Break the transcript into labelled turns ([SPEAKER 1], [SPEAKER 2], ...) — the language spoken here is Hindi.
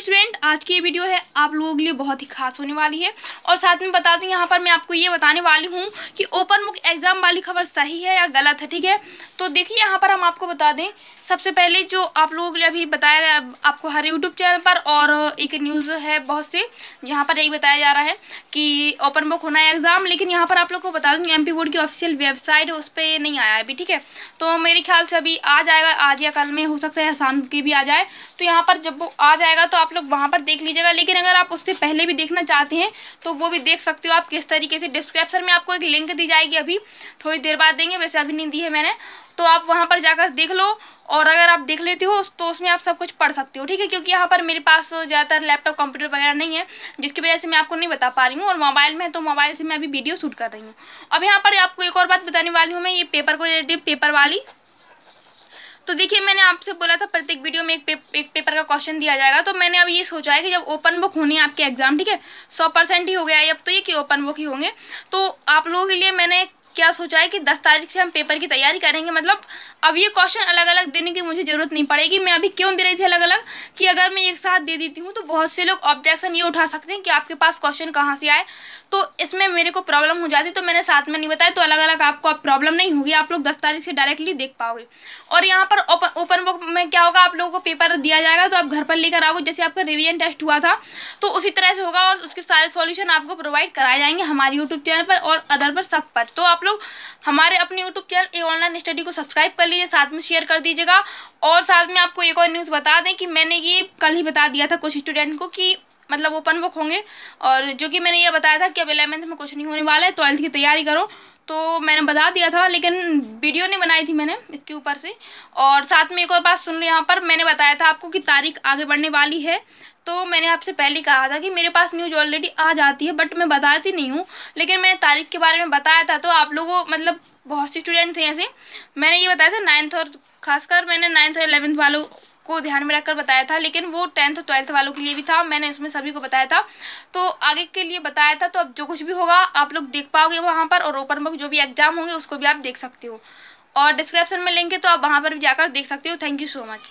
[SPEAKER 1] स्टूडेंट आज की ये वीडियो है आप लोगों के लिए बहुत ही खास होने वाली है और साथ में बता दें यहाँ पर मैं आपको ये बताने वाली हूँ कि ओपन बुक एग्ज़ाम वाली खबर सही है या गलत है ठीक है तो देखिए यहाँ पर हम आपको बता दें सबसे पहले जो आप लोगों के लिए अभी बताया गया आपको हर यूट्यूब चैनल पर और एक न्यूज़ है बहुत से यहाँ पर यही बताया जा रहा है कि ओपन बुक होना है एग्ज़ाम लेकिन यहाँ पर आप लोग को बता दूँ एम बोर्ड की ऑफिशियल वेबसाइट है उस पर नहीं आया अभी ठीक है तो मेरे ख्याल से अभी आ जाएगा आज या कल में हो सकता है शाम के भी आ जाए तो यहाँ पर जब वो आ जाएगा तो आप आप लोग वहाँ पर देख लीजिएगा लेकिन अगर आप उससे पहले भी देखना चाहते हैं तो वो भी देख सकते हो आप किस तरीके से डिस्क्रिप्शन में आपको एक लिंक दी जाएगी अभी थोड़ी देर बाद देंगे वैसे अभी नहीं दी है मैंने तो आप वहाँ पर जाकर देख लो और अगर आप देख लेते हो तो उसमें आप सब कुछ पढ़ सकते हो ठीक है क्योंकि यहाँ पर मेरे पास ज़्यादातर लैपटॉप कंप्यूटर वगैरह नहीं है जिसकी वजह से मैं आपको नहीं बता पा रही हूँ और मोबाइल में है तो मोबाइल से मैं अभी वीडियो शूट कर रही हूँ अब यहाँ पर आपको एक और बात बताने वाली हूँ मैं ये पेपर को रिलेटिव पेपर वाली तो देखिए मैंने आपसे बोला था प्रत्येक वीडियो में एक, पे, एक पेपर का क्वेश्चन दिया जाएगा तो मैंने अब ये सोचा है कि जब ओपन बुक होनी है आपके एग्ज़ाम ठीक है सौ परसेंट ही हो गया है अब तो ये कि ओपन बुक ही होंगे तो आप लोगों के लिए मैंने क्या सोचा है कि दस तारीख से हम पेपर की तैयारी करेंगे मतलब अब ये क्वेश्चन अलग अलग देने की मुझे ज़रूरत नहीं पड़ेगी मैं अभी क्यों दे रही थी अलग अलग कि अगर मैं एक साथ दे देती हूँ तो बहुत से लोग ऑब्जेक्शन ये उठा सकते हैं कि आपके पास क्वेश्चन कहाँ से आए तो इसमें मेरे को प्रॉब्लम हो जाती तो मैंने साथ में नहीं बताया तो अलग अलग आपको अब प्रॉब्लम नहीं होगी आप लोग दस तारीख से डायरेक्टली देख पाओगे और यहाँ पर ओपन बुक में क्या होगा आप लोगों को पेपर दिया जाएगा तो आप घर पर लेकर आओगे जैसे आपका रिविजन टेस्ट हुआ था तो उसी तरह से होगा और उसके सारे सॉल्यूशन आपको प्रोवाइड कराए जाएंगे हमारे यूट्यूब चैनल पर और अदर पर सब पर तो आप लोग लोग हमारे अपने YouTube channel A online study को सब्सक्राइब कर लीजिए साथ में शेयर कर दीजिएगा और साथ में आपको एक और न्यूज़ बता दें कि मैंने ये कल ही बता दिया था कुछ स्टूडेंट को कि मतलब ओपन बुक होंगे और जो कि मैंने ये बताया था कि अब एलेवेंथ में कुछ नहीं होने वाला है ट्वेल्थ की तैयारी करो तो मैंने बता दिया था लेकिन वीडियो नहीं बनाई थी मैंने इसके ऊपर से और साथ में एक और बात सुन लो यहाँ पर मैंने बताया था आपको कि तारीख आगे बढ़ने वाली है तो मैंने आपसे पहले कहा था कि मेरे पास न्यूज़ ऑलरेडी आ जाती है बट मैं बताती नहीं हूँ लेकिन मैंने तारीख के बारे में बताया था तो आप लोगों मतलब बहुत से स्टूडेंट थे ऐसे मैंने ये बताया था नाइन्थ और खासकर मैंने नाइन्थ और एलेवेंथ वालों को ध्यान में रखकर बताया था लेकिन वो टेंथ ट्वेल्थ वालों के लिए भी था मैंने इसमें सभी को बताया था तो आगे के लिए बताया था तो अब जो कुछ भी होगा आप लोग देख पाओगे वहाँ पर और ओपन बुक जो भी एग्जाम होंगे उसको भी आप देख सकते हो और डिस्क्रिप्शन में लिंक है तो आप वहाँ पर भी जाकर देख सकते हो थैंक यू सो मच